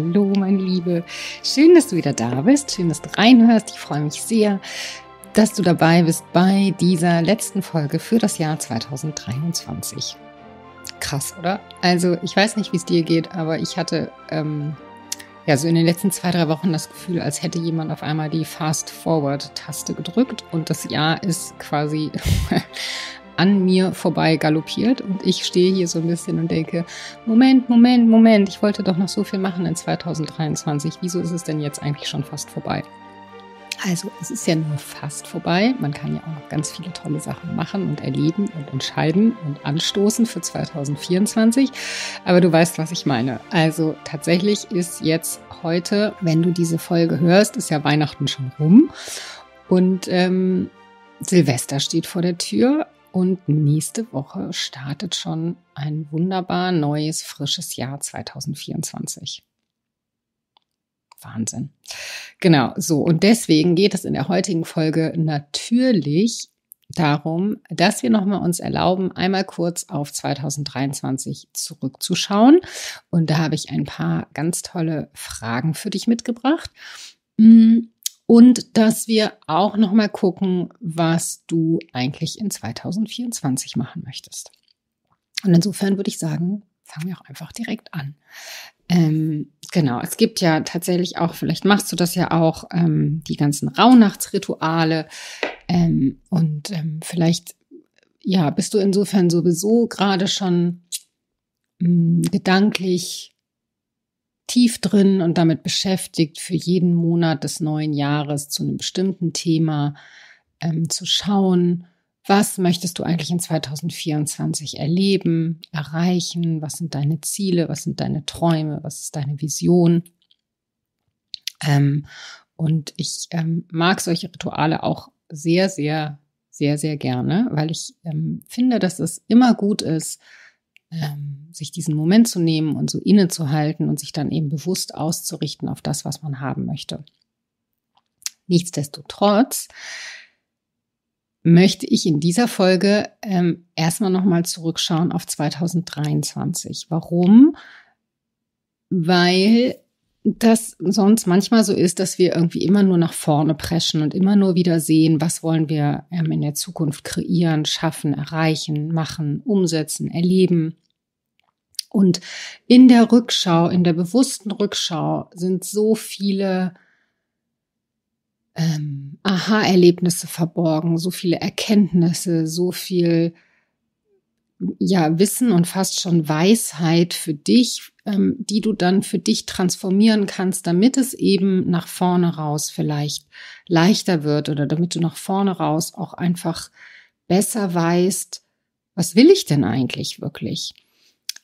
Hallo, meine Liebe. Schön, dass du wieder da bist. Schön, dass du reinhörst. Ich freue mich sehr, dass du dabei bist bei dieser letzten Folge für das Jahr 2023. Krass, oder? Also, ich weiß nicht, wie es dir geht, aber ich hatte ähm, ja so in den letzten zwei, drei Wochen das Gefühl, als hätte jemand auf einmal die Fast-Forward-Taste gedrückt und das Jahr ist quasi an mir vorbei galoppiert und ich stehe hier so ein bisschen und denke, Moment, Moment, Moment, ich wollte doch noch so viel machen in 2023. Wieso ist es denn jetzt eigentlich schon fast vorbei? Also es ist ja nur fast vorbei. Man kann ja auch noch ganz viele tolle Sachen machen und erleben und entscheiden und anstoßen für 2024. Aber du weißt, was ich meine. Also tatsächlich ist jetzt heute, wenn du diese Folge hörst, ist ja Weihnachten schon rum. Und ähm, Silvester steht vor der Tür. Und nächste Woche startet schon ein wunderbar neues, frisches Jahr 2024. Wahnsinn. Genau, so. Und deswegen geht es in der heutigen Folge natürlich darum, dass wir nochmal uns erlauben, einmal kurz auf 2023 zurückzuschauen. Und da habe ich ein paar ganz tolle Fragen für dich mitgebracht. Hm, und dass wir auch noch mal gucken, was du eigentlich in 2024 machen möchtest. Und insofern würde ich sagen, fangen wir auch einfach direkt an. Ähm, genau, es gibt ja tatsächlich auch, vielleicht machst du das ja auch, ähm, die ganzen Rauhnachtsrituale ähm, und ähm, vielleicht ja, bist du insofern sowieso gerade schon mh, hm, gedanklich tief drin und damit beschäftigt, für jeden Monat des neuen Jahres zu einem bestimmten Thema ähm, zu schauen, was möchtest du eigentlich in 2024 erleben, erreichen, was sind deine Ziele, was sind deine Träume, was ist deine Vision. Ähm, und ich ähm, mag solche Rituale auch sehr, sehr, sehr, sehr gerne, weil ich ähm, finde, dass es immer gut ist, ähm, sich diesen Moment zu nehmen und so innezuhalten und sich dann eben bewusst auszurichten auf das, was man haben möchte. Nichtsdestotrotz möchte ich in dieser Folge ähm, erstmal nochmal zurückschauen auf 2023. Warum? Weil das sonst manchmal so ist, dass wir irgendwie immer nur nach vorne preschen und immer nur wieder sehen, was wollen wir ähm, in der Zukunft kreieren, schaffen, erreichen, machen, umsetzen, erleben. Und in der Rückschau, in der bewussten Rückschau sind so viele ähm, Aha-Erlebnisse verborgen, so viele Erkenntnisse, so viel ja, Wissen und fast schon Weisheit für dich, ähm, die du dann für dich transformieren kannst, damit es eben nach vorne raus vielleicht leichter wird oder damit du nach vorne raus auch einfach besser weißt, was will ich denn eigentlich wirklich?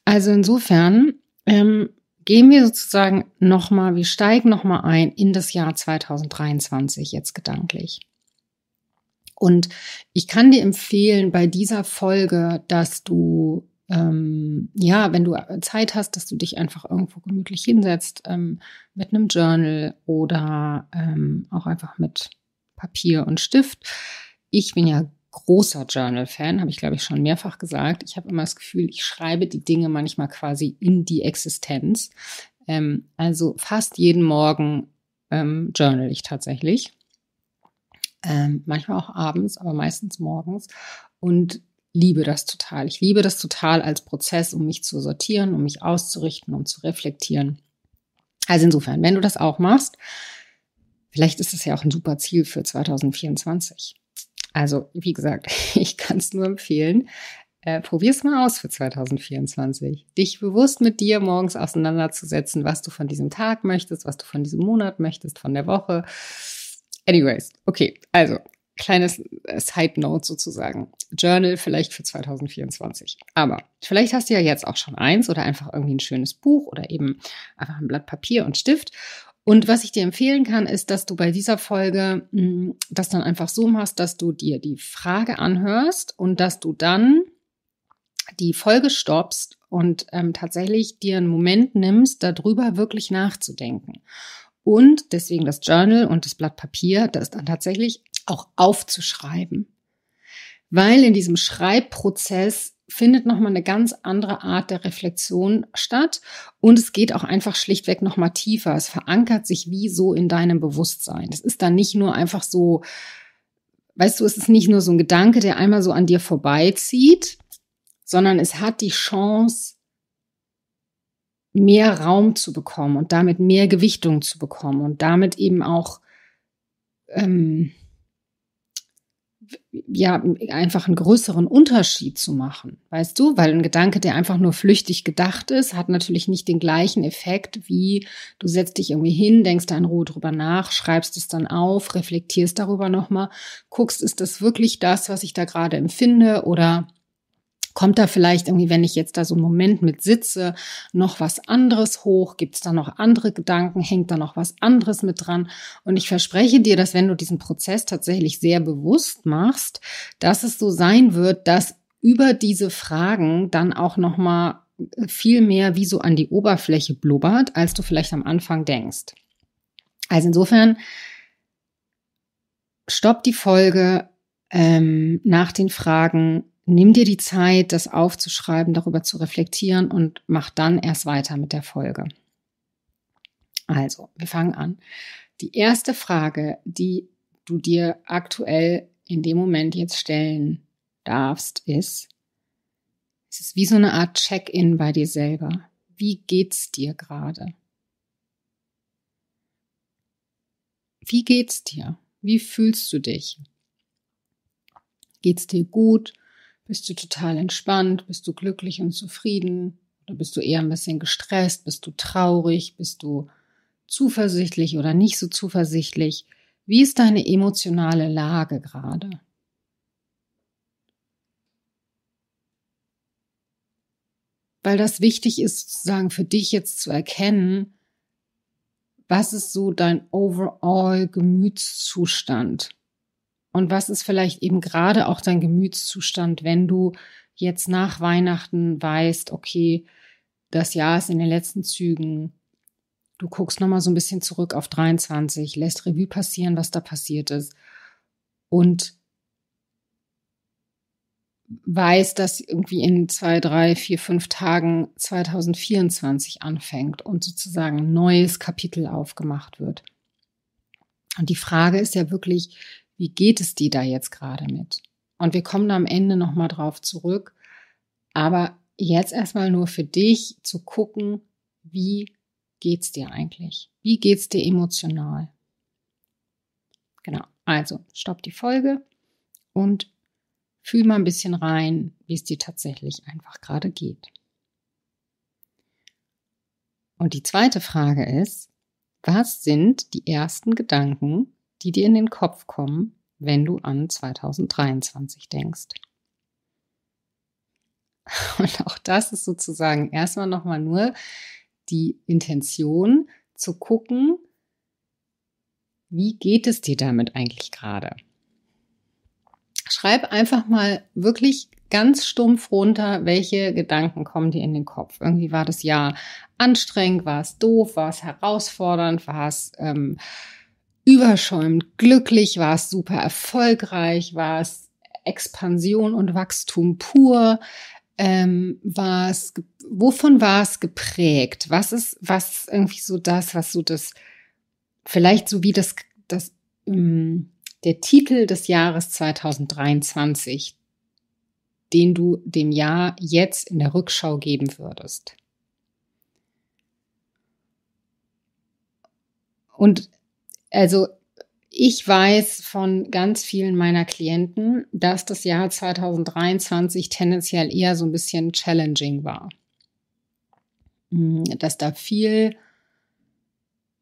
Also insofern ähm, gehen wir sozusagen nochmal, wir steigen nochmal ein in das Jahr 2023 jetzt gedanklich. Und ich kann dir empfehlen bei dieser Folge, dass du ähm, ja, wenn du äh, Zeit hast, dass du dich einfach irgendwo gemütlich hinsetzt ähm, mit einem Journal oder ähm, auch einfach mit Papier und Stift. Ich bin ja großer Journal-Fan, habe ich glaube ich schon mehrfach gesagt. Ich habe immer das Gefühl, ich schreibe die Dinge manchmal quasi in die Existenz. Ähm, also fast jeden Morgen ähm, journal ich tatsächlich. Ähm, manchmal auch abends, aber meistens morgens. Und liebe das total. Ich liebe das total als Prozess, um mich zu sortieren, um mich auszurichten, um zu reflektieren. Also insofern, wenn du das auch machst, vielleicht ist es ja auch ein super Ziel für 2024. Also, wie gesagt, ich kann es nur empfehlen. Äh, probier's mal aus für 2024. Dich bewusst mit dir morgens auseinanderzusetzen, was du von diesem Tag möchtest, was du von diesem Monat möchtest, von der Woche. Anyways, okay, also kleines äh, Side Note sozusagen. Journal vielleicht für 2024. Aber vielleicht hast du ja jetzt auch schon eins oder einfach irgendwie ein schönes Buch oder eben einfach ein Blatt Papier und Stift. Und was ich dir empfehlen kann, ist, dass du bei dieser Folge mh, hm, das dann einfach so machst, dass du dir die Frage anhörst und dass du dann die Folge stoppst und ähm, tatsächlich dir einen Moment nimmst, darüber wirklich nachzudenken. Und deswegen das Journal und das Blatt Papier, das dann tatsächlich auch aufzuschreiben. Weil in diesem Schreibprozess findet nochmal eine ganz andere Art der Reflexion statt und es geht auch einfach schlichtweg nochmal tiefer. Es verankert sich wie so in deinem Bewusstsein. Es ist dann nicht nur einfach so, weißt du, es ist nicht nur so ein Gedanke, der einmal so an dir vorbeizieht, sondern es hat die Chance, mehr Raum zu bekommen und damit mehr Gewichtung zu bekommen und damit eben auch ähm, ja einfach einen größeren Unterschied zu machen, weißt du? Weil ein Gedanke, der einfach nur flüchtig gedacht ist, hat natürlich nicht den gleichen Effekt, wie du setzt dich irgendwie hin, denkst da in Ruhe drüber nach, schreibst es dann auf, reflektierst darüber nochmal, guckst, ist das wirklich das, was ich da gerade empfinde oder Kommt da vielleicht irgendwie, wenn ich jetzt da so einen Moment mit sitze, noch was anderes hoch? Gibt es da noch andere Gedanken? Hängt da noch was anderes mit dran? Und ich verspreche dir, dass wenn du diesen Prozess tatsächlich sehr bewusst machst, dass es so sein wird, dass über diese Fragen dann auch noch mal viel mehr wie so an die Oberfläche blubbert, als du vielleicht am Anfang denkst. Also insofern stopp die Folge ähm, nach den Fragen nimm dir die Zeit, das aufzuschreiben, darüber zu reflektieren und mach dann erst weiter mit der Folge. Also, wir fangen an. Die erste Frage, die du dir aktuell in dem Moment jetzt stellen darfst, ist, es ist wie so eine Art Check-in bei dir selber. Wie geht's dir gerade? Wie geht's dir? Wie fühlst du dich? Geht's dir gut? Bist du total entspannt? Bist du glücklich und zufrieden? Oder bist du eher ein bisschen gestresst? Bist du traurig? Bist du zuversichtlich oder nicht so zuversichtlich? Wie ist deine emotionale Lage gerade? Weil das wichtig ist, sozusagen für dich jetzt zu erkennen, was ist so dein overall Gemütszustand? Und was ist vielleicht eben gerade auch dein Gemütszustand, wenn du jetzt nach Weihnachten weißt, okay, das Jahr ist in den letzten Zügen. Du guckst nochmal so ein bisschen zurück auf 23, lässt Revue passieren, was da passiert ist. Und weiß, dass irgendwie in zwei, drei, vier, fünf Tagen 2024 anfängt und sozusagen ein neues Kapitel aufgemacht wird. Und die Frage ist ja wirklich, wie geht es dir da jetzt gerade mit? Und wir kommen am Ende nochmal drauf zurück. Aber jetzt erstmal nur für dich zu gucken, wie geht's dir eigentlich? Wie geht's dir emotional? Genau. Also, stopp die Folge und fühl mal ein bisschen rein, wie es dir tatsächlich einfach gerade geht. Und die zweite Frage ist, was sind die ersten Gedanken, die dir in den Kopf kommen, wenn du an 2023 denkst. Und auch das ist sozusagen erstmal nochmal nur die Intention zu gucken, wie geht es dir damit eigentlich gerade? Schreib einfach mal wirklich ganz stumpf runter, welche Gedanken kommen dir in den Kopf. Irgendwie war das Jahr anstrengend, war es doof, war es herausfordernd, war es ähm, überschäumend glücklich, war es super erfolgreich, war es Expansion und Wachstum pur, ähm, war es, wovon war es geprägt? Was ist, was ist irgendwie so das, was so das, vielleicht so wie das, das, ähm, der Titel des Jahres 2023, den du dem Jahr jetzt in der Rückschau geben würdest? Und also ich weiß von ganz vielen meiner Klienten, dass das Jahr 2023 tendenziell eher so ein bisschen challenging war. Hm, dass da viel,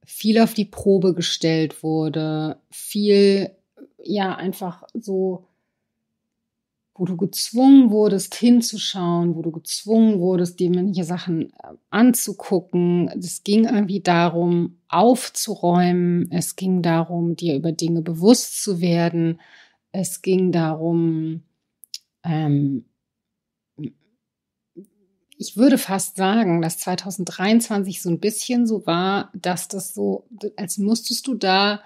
viel auf die Probe gestellt wurde, viel, ja, einfach so wo du gezwungen wurdest, hinzuschauen, wo du gezwungen wurdest, dir manche Sachen äh, anzugucken. Es ging irgendwie darum, aufzuräumen. Es ging darum, dir über Dinge bewusst zu werden. Es ging darum, ähm, ich würde fast sagen, dass 2023 so ein bisschen so war, dass das so, als musstest du da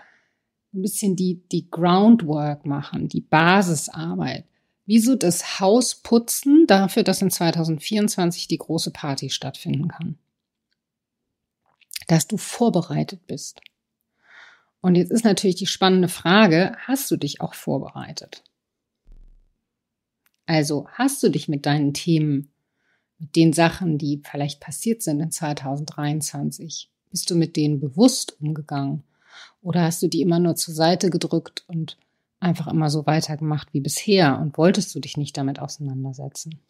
ein bisschen die, die Groundwork machen, die Basisarbeit wieso das Haus putzen dafür, dass in 2024 die große Party stattfinden kann. Dass du vorbereitet bist. Und jetzt ist natürlich die spannende Frage, hast du dich auch vorbereitet? Also hast du dich mit deinen Themen, mit den Sachen, die vielleicht passiert sind in 2023, bist du mit denen bewusst umgegangen? Oder hast du die immer nur zur Seite gedrückt und einfach immer so weitergemacht wie bisher und wolltest du dich nicht damit auseinandersetzen?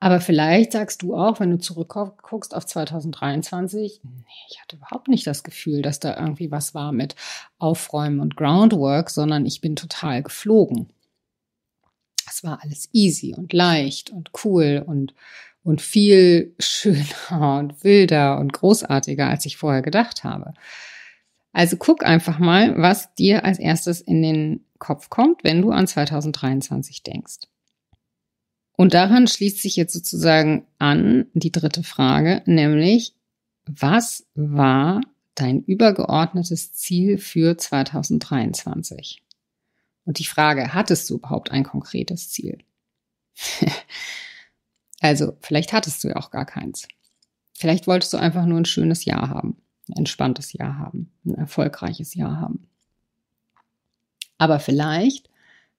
Aber vielleicht sagst du auch, wenn du zurückguckst auf 2023, nee, ich hatte überhaupt nicht das Gefühl, dass da irgendwie was war mit Aufräumen und Groundwork, sondern ich bin total geflogen. Es war alles easy und leicht und cool und, und viel schöner und wilder und großartiger, als ich vorher gedacht habe. Also guck einfach mal, was dir als erstes in den Kopf kommt, wenn du an 2023 denkst. Und daran schließt sich jetzt sozusagen an die dritte Frage, nämlich, was war dein übergeordnetes Ziel für 2023? Und die Frage, hattest du überhaupt ein konkretes Ziel? also, vielleicht hattest du ja auch gar keins. Vielleicht wolltest du einfach nur ein schönes Jahr haben ein entspanntes Jahr haben, ein erfolgreiches Jahr haben. Aber vielleicht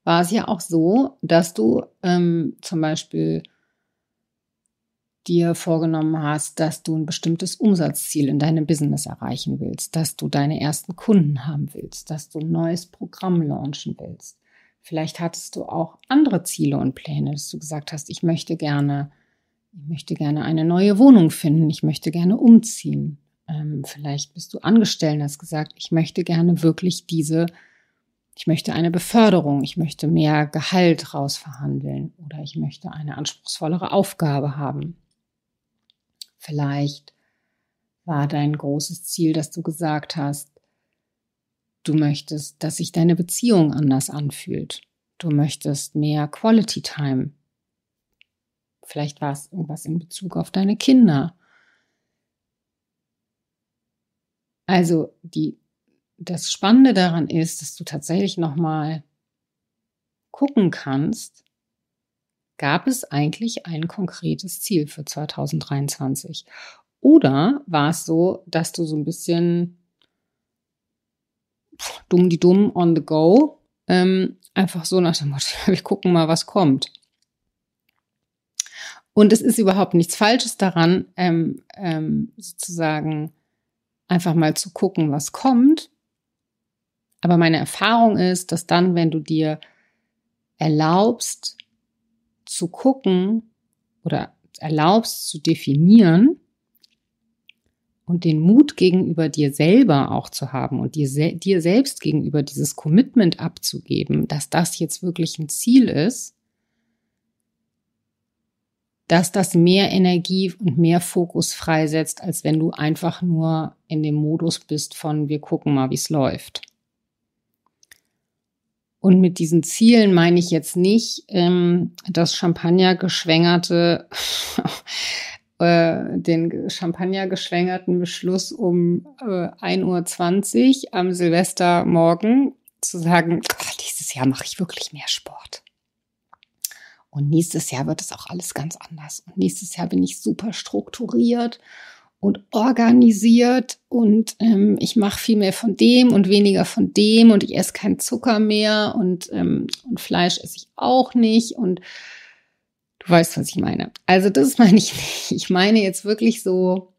war es ja auch so, dass du ähm, zum Beispiel dir vorgenommen hast, dass du ein bestimmtes Umsatzziel in deinem Business erreichen willst, dass du deine ersten Kunden haben willst, dass du ein neues Programm launchen willst. Vielleicht hattest du auch andere Ziele und Pläne, dass du gesagt hast, ich möchte gerne, ich möchte gerne eine neue Wohnung finden, ich möchte gerne umziehen. Ähm, vielleicht bist du angestellt und hast gesagt, ich möchte gerne wirklich diese, ich möchte eine Beförderung, ich möchte mehr Gehalt rausverhandeln oder ich möchte eine anspruchsvollere Aufgabe haben. Vielleicht war dein großes Ziel, dass du gesagt hast, du möchtest, dass sich deine Beziehung anders anfühlt. Du möchtest mehr Quality Time. Vielleicht war es irgendwas in Bezug auf deine Kinder Also die, das Spannende daran ist, dass du tatsächlich nochmal gucken kannst, gab es eigentlich ein konkretes Ziel für 2023? Oder war es so, dass du so ein bisschen dumm die dumm on the go, ähm, einfach so nach dem Motto, wir gucken mal, was kommt. Und es ist überhaupt nichts Falsches daran, ähm, ähm, sozusagen einfach mal zu gucken, was kommt. Aber meine Erfahrung ist, dass dann, wenn du dir erlaubst zu gucken oder erlaubst zu definieren und den Mut gegenüber dir selber auch zu haben und dir, dir selbst gegenüber dieses Commitment abzugeben, dass das jetzt wirklich ein Ziel ist, dass das mehr Energie und mehr Fokus freisetzt, als wenn du einfach nur in dem Modus bist von wir gucken mal, wie es läuft. Und mit diesen Zielen meine ich jetzt nicht ähm, das Champagnergeschwängerte, äh, den Champagner-geschwängerten Beschluss um äh, 1.20 Uhr am Silvestermorgen zu sagen, dieses Jahr mache ich wirklich mehr Sport. Und nächstes Jahr wird es auch alles ganz anders. Und nächstes Jahr bin ich super strukturiert und organisiert und ähm, ich mache viel mehr von dem und weniger von dem und ich esse keinen Zucker mehr und, ähm, und Fleisch esse ich auch nicht und du weißt, was ich meine. Also das meine ich nicht. Ich meine jetzt wirklich so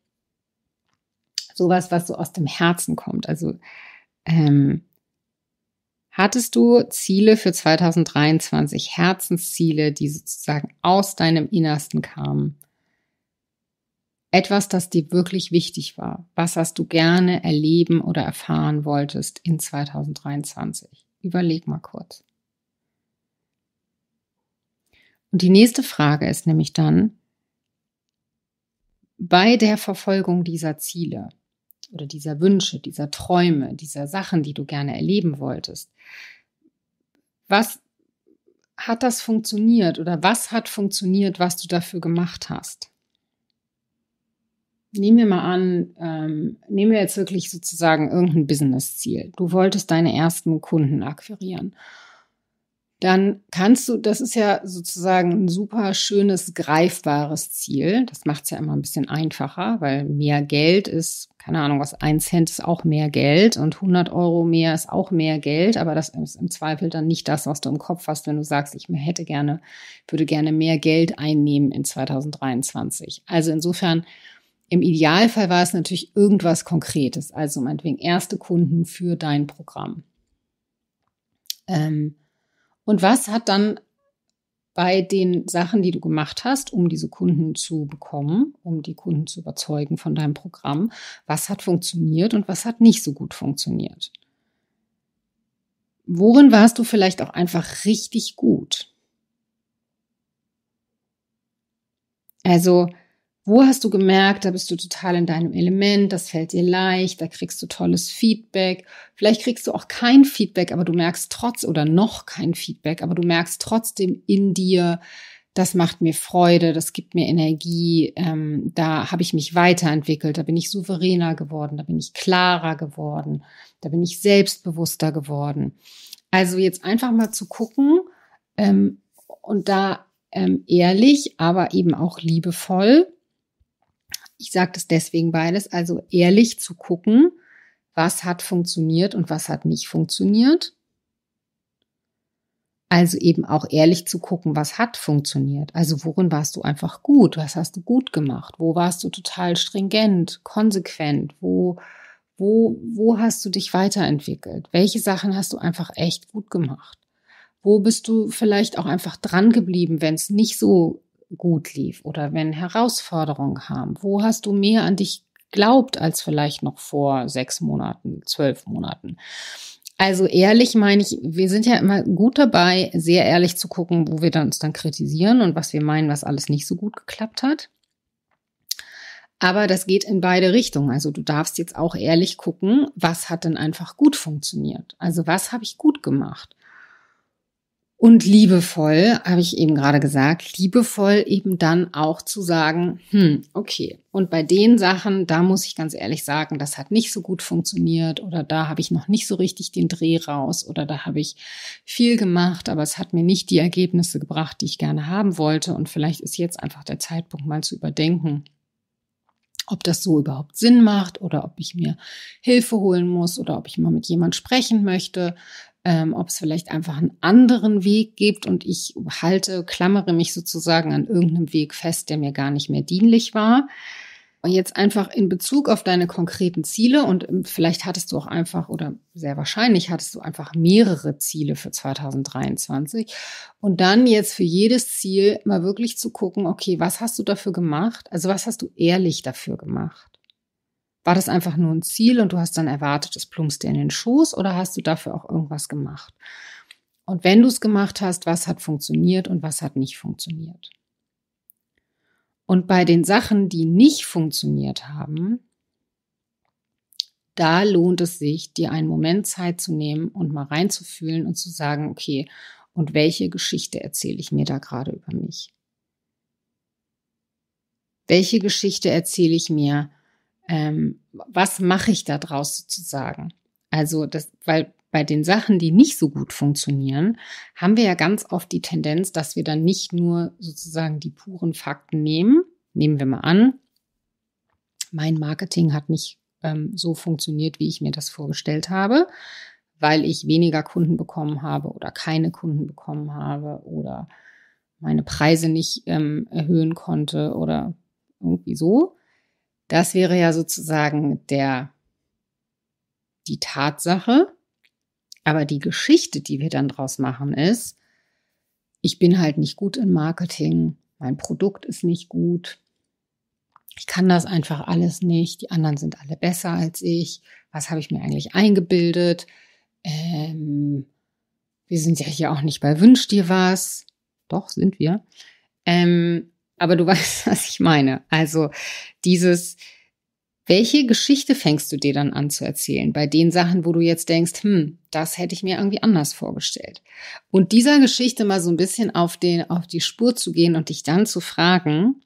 sowas, was so aus dem Herzen kommt. Also ähm, Hattest du Ziele für 2023, Herzensziele, die sozusagen aus deinem Innersten kamen? Etwas, das dir wirklich wichtig war. Was hast du gerne erleben oder erfahren wolltest in 2023? Überleg mal kurz. Und die nächste Frage ist nämlich dann, bei der Verfolgung dieser Ziele, oder dieser Wünsche, dieser Träume, dieser Sachen, die du gerne erleben wolltest. Was hat das funktioniert oder was hat funktioniert, was du dafür gemacht hast? Nehmen wir mal an, ähm, nehmen wir jetzt wirklich sozusagen irgendein Business-Ziel. Du wolltest deine ersten Kunden akquirieren dann kannst du, das ist ja sozusagen ein super schönes, greifbares Ziel. Das macht es ja immer ein bisschen einfacher, weil mehr Geld ist, keine Ahnung, was ein Cent ist auch mehr Geld und 100 Euro mehr ist auch mehr Geld, aber das ist im Zweifel dann nicht das, was du im Kopf hast, wenn du sagst, ich hätte gerne, würde gerne mehr Geld einnehmen in 2023. Also insofern, im Idealfall war es natürlich irgendwas Konkretes, also meinetwegen erste Kunden für dein Programm. Ähm, und was hat dann bei den Sachen, die du gemacht hast, um diese Kunden zu bekommen, um die Kunden zu überzeugen von deinem Programm, was hat funktioniert und was hat nicht so gut funktioniert? Worin warst du vielleicht auch einfach richtig gut? Also, wo hast du gemerkt, da bist du total in deinem Element, das fällt dir leicht, da kriegst du tolles Feedback. Vielleicht kriegst du auch kein Feedback, aber du merkst trotz oder noch kein Feedback, aber du merkst trotzdem in dir, das macht mir Freude, das gibt mir Energie, ähm, da habe ich mich weiterentwickelt, da bin ich souveräner geworden, da bin ich klarer geworden, da bin ich selbstbewusster geworden. Also jetzt einfach mal zu gucken ähm, und da ähm, ehrlich, aber eben auch liebevoll ich sage das deswegen beides, also ehrlich zu gucken, was hat funktioniert und was hat nicht funktioniert. Also eben auch ehrlich zu gucken, was hat funktioniert. Also worin warst du einfach gut? Was hast du gut gemacht? Wo warst du total stringent, konsequent? Wo, wo, wo hast du dich weiterentwickelt? Welche Sachen hast du einfach echt gut gemacht? Wo bist du vielleicht auch einfach dran geblieben, wenn es nicht so gut lief oder wenn Herausforderungen kamen? Wo hast du mehr an dich glaubt als vielleicht noch vor sechs Monaten, zwölf Monaten? Also ehrlich meine ich, wir sind ja immer gut dabei, sehr ehrlich zu gucken, wo wir uns dann kritisieren und was wir meinen, was alles nicht so gut geklappt hat. Aber das geht in beide Richtungen. Also du darfst jetzt auch ehrlich gucken, was hat denn einfach gut funktioniert? Also was habe ich gut gemacht? Und liebevoll, habe ich eben gerade gesagt, liebevoll eben dann auch zu sagen, hm, okay. Und bei den Sachen, da muss ich ganz ehrlich sagen, das hat nicht so gut funktioniert oder da habe ich noch nicht so richtig den Dreh raus oder da habe ich viel gemacht, aber es hat mir nicht die Ergebnisse gebracht, die ich gerne haben wollte. Und vielleicht ist jetzt einfach der Zeitpunkt mal zu überdenken, ob das so überhaupt Sinn macht oder ob ich mir Hilfe holen muss oder ob ich mal mit jemand sprechen möchte, ähm, ob es vielleicht einfach einen anderen Weg gibt und ich halte, klammere mich sozusagen an irgendeinem Weg fest, der mir gar nicht mehr dienlich war. Und jetzt einfach in Bezug auf deine konkreten Ziele und ähm, vielleicht hattest du auch einfach oder sehr wahrscheinlich hattest du einfach mehrere Ziele für 2023 und dann jetzt für jedes Ziel mal wirklich zu gucken, okay, was hast du dafür gemacht? Also was hast du ehrlich dafür gemacht? War das einfach nur ein Ziel und du hast dann erwartet, es plumpst dir in den Schoß oder hast du dafür auch irgendwas gemacht? Und wenn du es gemacht hast, was hat funktioniert und was hat nicht funktioniert? Und bei den Sachen, die nicht funktioniert haben, da lohnt es sich, dir einen Moment Zeit zu nehmen und mal reinzufühlen und zu sagen, okay, und welche Geschichte erzähle ich mir da gerade über mich? Welche Geschichte erzähle ich mir ähm, was mache ich da draus sozusagen? Also, das, weil bei den Sachen, die nicht so gut funktionieren, haben wir ja ganz oft die Tendenz, dass wir dann nicht nur sozusagen die puren Fakten nehmen. Nehmen wir mal an, mein Marketing hat nicht ähm, so funktioniert, wie ich mir das vorgestellt habe, weil ich weniger Kunden bekommen habe oder keine Kunden bekommen habe oder meine Preise nicht ähm, erhöhen konnte oder irgendwie so. Das wäre ja sozusagen der, die Tatsache. Aber die Geschichte, die wir dann draus machen, ist, ich bin halt nicht gut in Marketing, mein Produkt ist nicht gut, ich kann das einfach alles nicht, die anderen sind alle besser als ich, was habe ich mir eigentlich eingebildet, ähm, wir sind ja hier auch nicht bei Wünsch dir was, doch sind wir. Ähm, aber du weißt, was ich meine. Also dieses, welche Geschichte fängst du dir dann an zu erzählen bei den Sachen, wo du jetzt denkst, hm, das hätte ich mir irgendwie anders vorgestellt. Und dieser Geschichte mal so ein bisschen auf, den, auf die Spur zu gehen und dich dann zu fragen,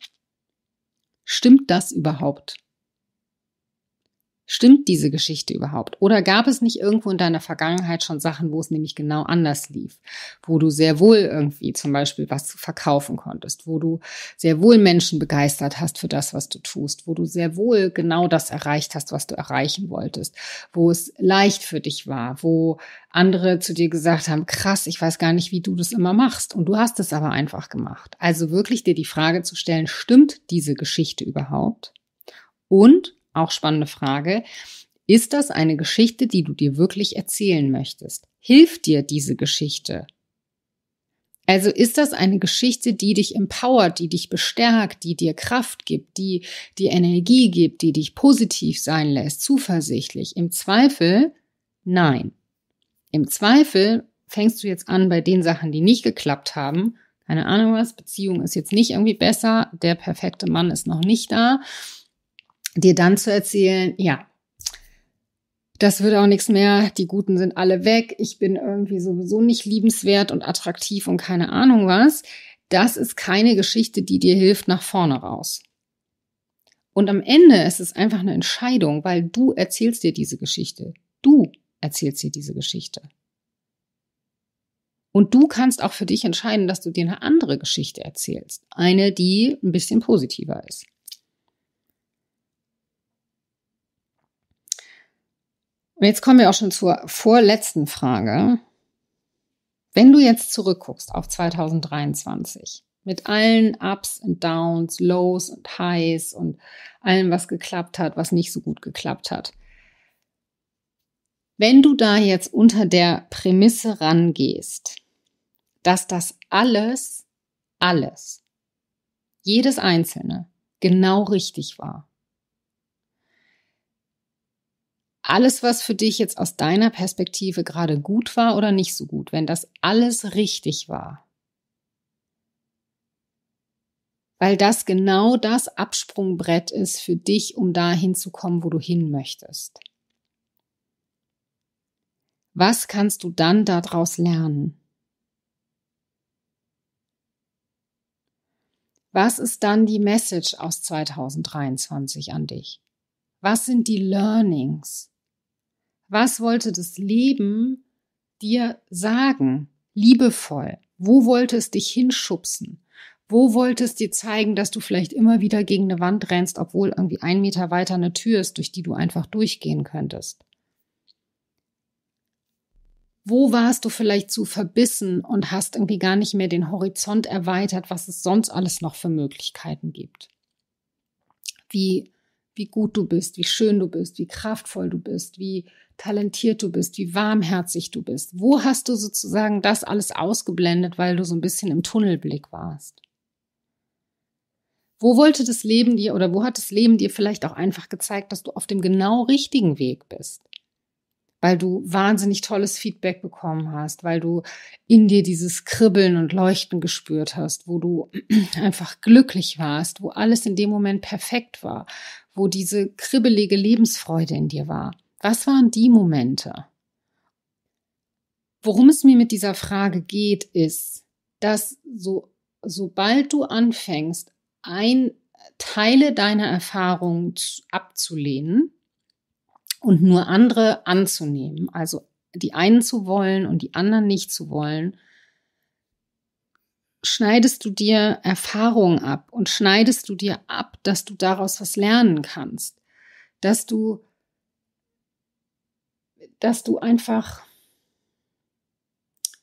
stimmt das überhaupt? Stimmt diese Geschichte überhaupt? Oder gab es nicht irgendwo in deiner Vergangenheit schon Sachen, wo es nämlich genau anders lief? Wo du sehr wohl irgendwie zum Beispiel was verkaufen konntest, wo du sehr wohl Menschen begeistert hast für das, was du tust, wo du sehr wohl genau das erreicht hast, was du erreichen wolltest, wo es leicht für dich war, wo andere zu dir gesagt haben, krass, ich weiß gar nicht, wie du das immer machst. Und du hast es aber einfach gemacht. Also wirklich dir die Frage zu stellen, stimmt diese Geschichte überhaupt? Und auch spannende Frage. Ist das eine Geschichte, die du dir wirklich erzählen möchtest? Hilft dir diese Geschichte? Also ist das eine Geschichte, die dich empowert, die dich bestärkt, die dir Kraft gibt, die dir Energie gibt, die dich positiv sein lässt, zuversichtlich? Im Zweifel nein. Im Zweifel fängst du jetzt an bei den Sachen, die nicht geklappt haben. Keine Ahnung was, Beziehung ist jetzt nicht irgendwie besser, der perfekte Mann ist noch nicht da dir dann zu erzählen, ja, das wird auch nichts mehr, die Guten sind alle weg, ich bin irgendwie sowieso nicht liebenswert und attraktiv und keine Ahnung was, das ist keine Geschichte, die dir hilft nach vorne raus. Und am Ende ist es einfach eine Entscheidung, weil du erzählst dir diese Geschichte. Du erzählst dir diese Geschichte. Und du kannst auch für dich entscheiden, dass du dir eine andere Geschichte erzählst. Eine, die ein bisschen positiver ist. Und jetzt kommen wir auch schon zur vorletzten Frage. Wenn du jetzt zurückguckst auf 2023 mit allen Ups und Downs, Lows und Highs und allem, was geklappt hat, was nicht so gut geklappt hat. Wenn du da jetzt unter der Prämisse rangehst, dass das alles, alles, jedes Einzelne genau richtig war, alles, was für dich jetzt aus deiner Perspektive gerade gut war oder nicht so gut, wenn das alles richtig war, weil das genau das Absprungbrett ist für dich, um dahin zu kommen, wo du hin möchtest. Was kannst du dann daraus lernen? Was ist dann die Message aus 2023 an dich? Was sind die Learnings? Was wollte das Leben dir sagen? Mhm. Liebevoll. Wo wollte es dich hinschubsen? Wo wollte es dir zeigen, dass du vielleicht immer wieder gegen eine Wand rennst, obwohl irgendwie ein Meter weiter eine Tür ist, durch die du einfach durchgehen könntest? Wo warst du vielleicht zu verbissen und hast irgendwie gar nicht mehr den Horizont erweitert, was es sonst alles noch für Möglichkeiten gibt? Wie wie gut du bist, wie schön du bist, wie kraftvoll du bist, wie talentiert du bist, wie warmherzig du bist. Wo hast du sozusagen das alles ausgeblendet, weil du so ein bisschen im Tunnelblick warst? Wo wollte das Leben dir oder wo hat das Leben dir vielleicht auch einfach gezeigt, dass du auf dem genau richtigen Weg bist? weil du wahnsinnig tolles Feedback bekommen hast, weil du in dir dieses Kribbeln und Leuchten gespürt hast, wo du einfach glücklich warst, wo alles in dem Moment perfekt war, wo diese kribbelige Lebensfreude in dir war. Was waren die Momente? Worum es mir mit dieser Frage geht, ist, dass so, sobald du anfängst, ein Teile deiner Erfahrung abzulehnen, und nur andere anzunehmen, also die einen zu wollen und die anderen nicht zu wollen, schneidest du dir Erfahrungen ab und schneidest du dir ab, dass du daraus was lernen kannst, dass du, dass du einfach,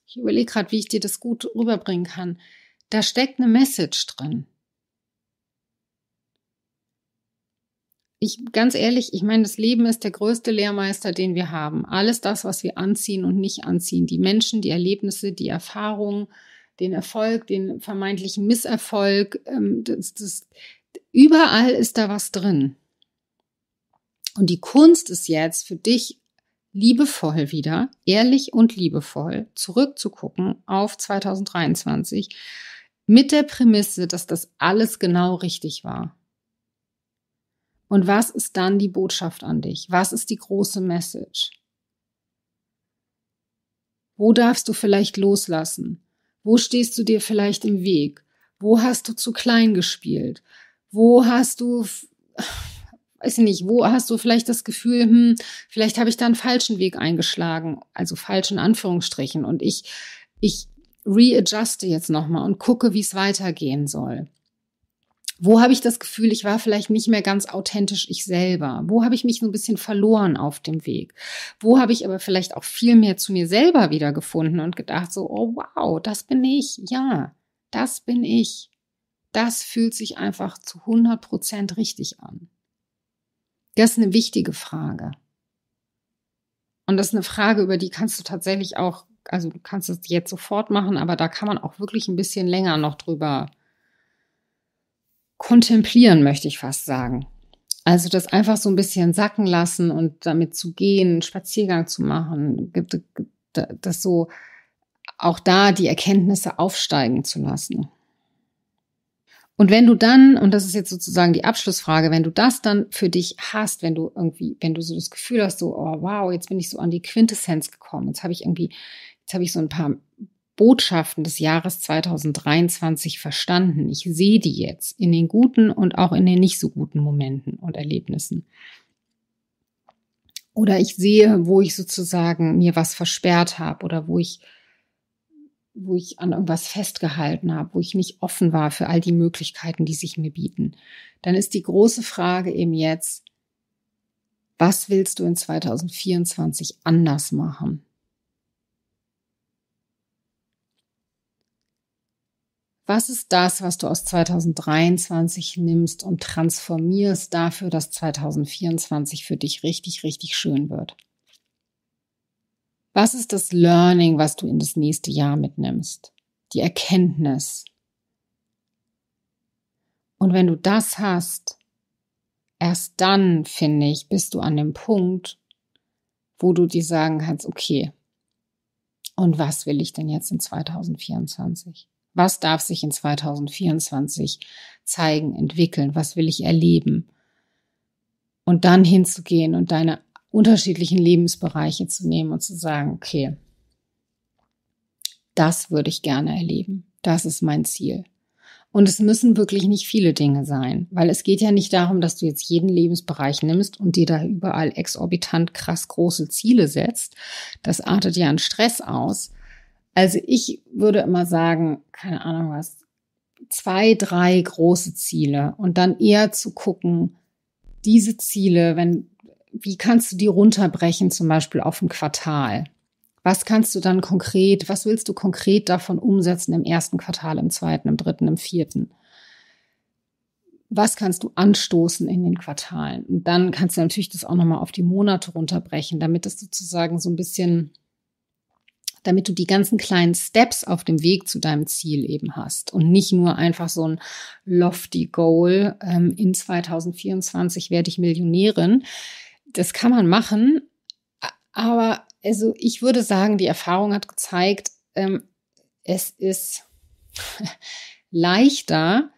ich überlege gerade, wie ich dir das gut rüberbringen kann, da steckt eine Message drin. ich ganz ehrlich, ich meine, das Leben ist der größte Lehrmeister, den wir haben. Alles das, was wir anziehen und nicht anziehen, die Menschen, die Erlebnisse, die Erfahrungen, den Erfolg, den vermeintlichen Misserfolg, ähm, das, das, überall ist da was drin. Und die Kunst ist jetzt für dich liebevoll wieder, ehrlich und liebevoll zurückzugucken auf 2023 mit der Prämisse, dass das alles genau richtig war und was ist dann die Botschaft an dich? Was ist die große Message? Wo darfst du vielleicht loslassen? Wo stehst du dir vielleicht im Weg? Wo hast du zu klein gespielt? Wo hast du, weiß ich nicht, wo hast du vielleicht das Gefühl, hm, vielleicht habe ich da einen falschen Weg eingeschlagen, also falschen Anführungsstrichen und ich, ich readjuste jetzt nochmal und gucke, wie es weitergehen soll. Wo habe ich das Gefühl, ich war vielleicht nicht mehr ganz authentisch ich selber? Wo habe ich mich so ein bisschen verloren auf dem Weg? Wo habe ich aber vielleicht auch viel mehr zu mir selber wiedergefunden und gedacht so, oh wow, das bin ich. Ja, das bin ich. Das fühlt sich einfach zu 100 Prozent richtig an. Das ist eine wichtige Frage. Und das ist eine Frage, über die kannst du tatsächlich auch, also du kannst es jetzt sofort machen, aber da kann man auch wirklich ein bisschen länger noch drüber kontemplieren, möchte ich fast sagen. Also das einfach so ein bisschen sacken lassen und damit zu gehen, einen Spaziergang zu machen, das so auch da die Erkenntnisse aufsteigen zu lassen. Und wenn du dann, und das ist jetzt sozusagen die Abschlussfrage, wenn du das dann für dich hast, wenn du irgendwie, wenn du so das Gefühl hast, so, oh wow, jetzt bin ich so an die Quintessenz gekommen, jetzt habe ich irgendwie, jetzt habe ich so ein paar Botschaften des Jahres 2023 verstanden. Ich sehe die jetzt in den guten und auch in den nicht so guten Momenten und Erlebnissen. Oder ich sehe, wo ich sozusagen mir was versperrt habe oder wo ich, wo ich an irgendwas festgehalten habe, wo ich nicht offen war für all die Möglichkeiten, die sich mir bieten. Dann ist die große Frage eben jetzt, was willst du in 2024 anders machen? Was ist das, was du aus 2023 nimmst und transformierst dafür, dass 2024 für dich richtig, richtig schön wird? Was ist das Learning, was du in das nächste Jahr mitnimmst? Die Erkenntnis. Und wenn du das hast, erst dann, finde ich, bist du an dem Punkt, wo du dir sagen kannst, okay, und was will ich denn jetzt in 2024? Was darf sich in 2024 zeigen, entwickeln? Was will ich erleben? Und dann hinzugehen und deine unterschiedlichen Lebensbereiche zu nehmen und zu sagen, okay, das würde ich gerne erleben. Das ist mein Ziel. Und es müssen wirklich nicht viele Dinge sein, weil es geht ja nicht darum, dass du jetzt jeden Lebensbereich nimmst und dir da überall exorbitant krass große Ziele setzt. Das artet ja an Stress aus, also ich würde immer sagen, keine Ahnung was, zwei, drei große Ziele und dann eher zu gucken, diese Ziele, wenn, wie kannst du die runterbrechen, zum Beispiel auf ein Quartal? Was kannst du dann konkret, was willst du konkret davon umsetzen im ersten Quartal, im zweiten, im dritten, im vierten? was kannst du anstoßen in den Quartalen? Und dann kannst du natürlich das auch nochmal auf die Monate runterbrechen, damit es sozusagen so ein bisschen damit du die ganzen kleinen Steps auf dem Weg zu deinem Ziel eben hast und nicht nur einfach so ein lofty Goal. Ähm, in 2024 werde ich Millionärin. Das kann man machen, aber also ich würde sagen, die Erfahrung hat gezeigt, ähm, es ist leichter,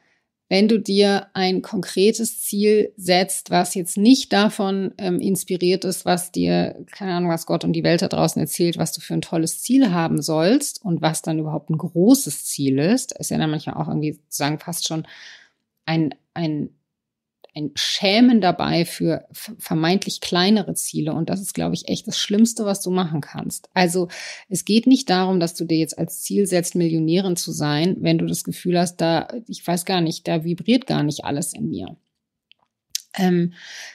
wenn du dir ein konkretes Ziel setzt, was jetzt nicht davon ähm, inspiriert ist, was dir, keine Ahnung, was Gott und die Welt da draußen erzählt, was du für ein tolles Ziel haben sollst und was dann überhaupt ein großes Ziel ist, ist ja dann manchmal auch irgendwie sozusagen fast schon ein, ein ein Schämen dabei für vermeintlich kleinere Ziele. Und das ist, glaube ich, echt das Schlimmste, was du machen kannst. Also es geht nicht darum, dass du dir jetzt als Ziel setzt, Millionärin zu sein, wenn du das Gefühl hast, da, ich weiß gar nicht, da vibriert gar nicht alles in mir. Ähm,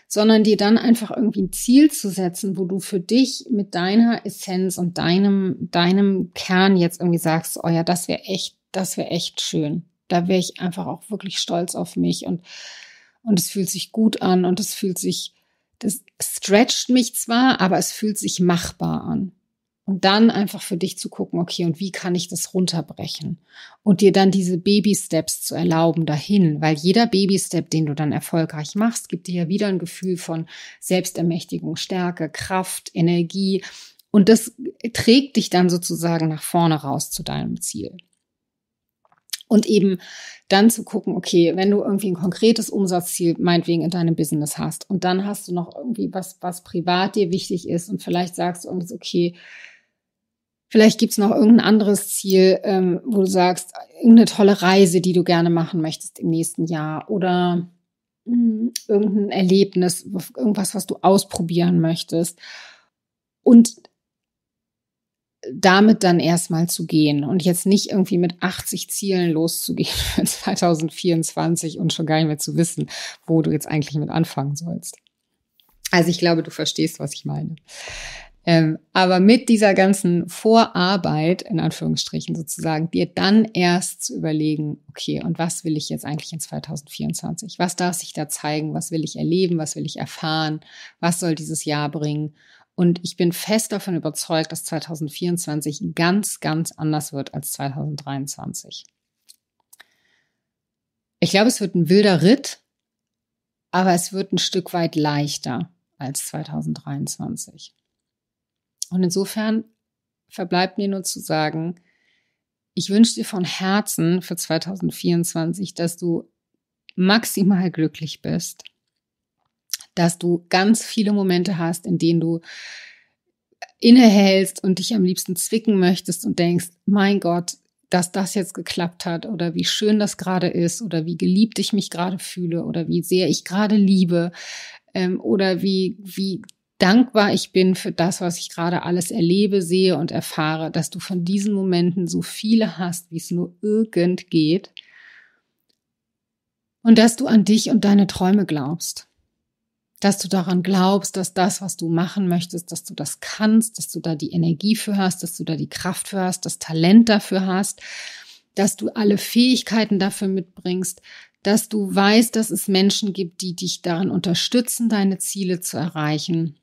sondern dir dann einfach irgendwie ein Ziel zu setzen, wo du für dich mit deiner Essenz und deinem, deinem Kern jetzt irgendwie sagst, oh ja, das wäre echt, das wäre echt schön. Da wäre ich einfach auch wirklich stolz auf mich und und es fühlt sich gut an und es fühlt sich, das stretcht mich zwar, aber es fühlt sich machbar an. Und dann einfach für dich zu gucken, okay, und wie kann ich das runterbrechen? Und dir dann diese Baby-Steps zu erlauben dahin, weil jeder Baby-Step, den du dann erfolgreich machst, gibt dir ja wieder ein Gefühl von Selbstermächtigung, Stärke, Kraft, Energie. Und das trägt dich dann sozusagen nach vorne raus zu deinem Ziel. Und eben dann zu gucken, okay, wenn du irgendwie ein konkretes Umsatzziel meinetwegen in deinem Business hast und dann hast du noch irgendwie was, was privat dir wichtig ist und vielleicht sagst du irgendwie so, okay, vielleicht gibt es noch irgendein anderes Ziel, ähm, wo du sagst, irgendeine tolle Reise, die du gerne machen möchtest im nächsten Jahr oder mh, hm, irgendein Erlebnis, irgendwas, was du ausprobieren möchtest. Und damit dann erstmal zu gehen und jetzt nicht irgendwie mit 80 Zielen loszugehen für 2024 und schon gar nicht mehr zu wissen, wo du jetzt eigentlich mit anfangen sollst. Also ich glaube, du verstehst, was ich meine. Ähm, aber mit dieser ganzen Vorarbeit, in Anführungsstrichen sozusagen, dir dann erst zu überlegen, okay, und was will ich jetzt eigentlich in 2024? Was darf sich da zeigen? Was will ich erleben? Was will ich erfahren? Was soll dieses Jahr bringen? Und ich bin fest davon überzeugt, dass 2024 ganz, ganz anders wird als 2023. Ich glaube, es wird ein wilder Ritt, aber es wird ein Stück weit leichter als 2023. Und insofern verbleibt mir nur zu sagen, ich wünsche dir von Herzen für 2024, dass du maximal glücklich bist, dass du ganz viele Momente hast, in denen du innehältst und dich am liebsten zwicken möchtest und denkst, mein Gott, dass das jetzt geklappt hat oder wie schön das gerade ist oder wie geliebt ich mich gerade fühle oder wie sehr ich gerade liebe ähm, oder wie, wie dankbar ich bin für das, was ich gerade alles erlebe, sehe und erfahre, dass du von diesen Momenten so viele hast, wie es nur irgend geht und dass du an dich und deine Träume glaubst dass du daran glaubst, dass das, was du machen möchtest, dass du das kannst, dass du da die Energie für hast, dass du da die Kraft für hast, das Talent dafür hast, dass du alle Fähigkeiten dafür mitbringst, dass du weißt, dass es Menschen gibt, die dich daran unterstützen, deine Ziele zu erreichen,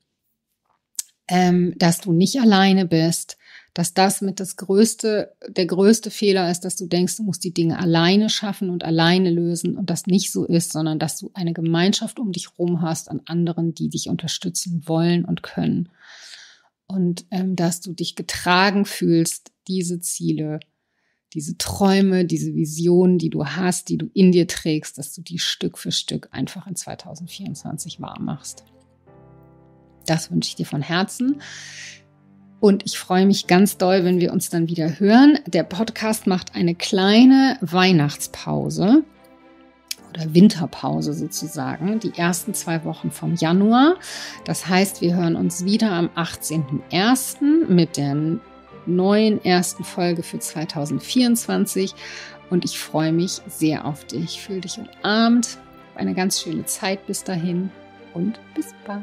ähm, dass du nicht alleine bist, dass das mit das größte, der größte Fehler ist, dass du denkst, du musst die Dinge alleine schaffen und alleine lösen und das nicht so ist, sondern dass du eine Gemeinschaft um dich rum hast an anderen, die dich unterstützen wollen und können. Und ähm, dass du dich getragen fühlst, diese Ziele, diese Träume, diese Visionen, die du hast, die du in dir trägst, dass du die Stück für Stück einfach in 2024 wahr machst. Das wünsche ich dir von Herzen. Und ich freue mich ganz doll, wenn wir uns dann wieder hören. Der Podcast macht eine kleine Weihnachtspause oder Winterpause sozusagen, die ersten zwei Wochen vom Januar. Das heißt, wir hören uns wieder am 18.01. mit der neuen ersten Folge für 2024. Und ich freue mich sehr auf dich. Fühl dich umarmt. Eine ganz schöne Zeit bis dahin und bis bald.